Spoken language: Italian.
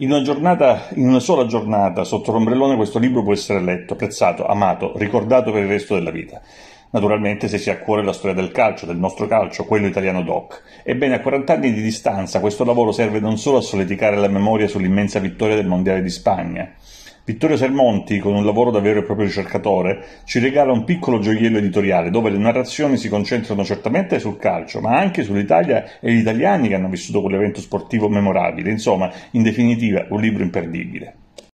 In una, giornata, in una sola giornata, sotto l'ombrellone, questo libro può essere letto, apprezzato, amato, ricordato per il resto della vita. Naturalmente se si ha a cuore la storia del calcio, del nostro calcio, quello italiano doc. Ebbene, a 40 anni di distanza questo lavoro serve non solo a solidificare la memoria sull'immensa vittoria del Mondiale di Spagna, Vittorio Sermonti, con un lavoro da vero e proprio ricercatore, ci regala un piccolo gioiello editoriale dove le narrazioni si concentrano certamente sul calcio, ma anche sull'Italia e gli italiani che hanno vissuto quell'evento sportivo memorabile. Insomma, in definitiva, un libro imperdibile.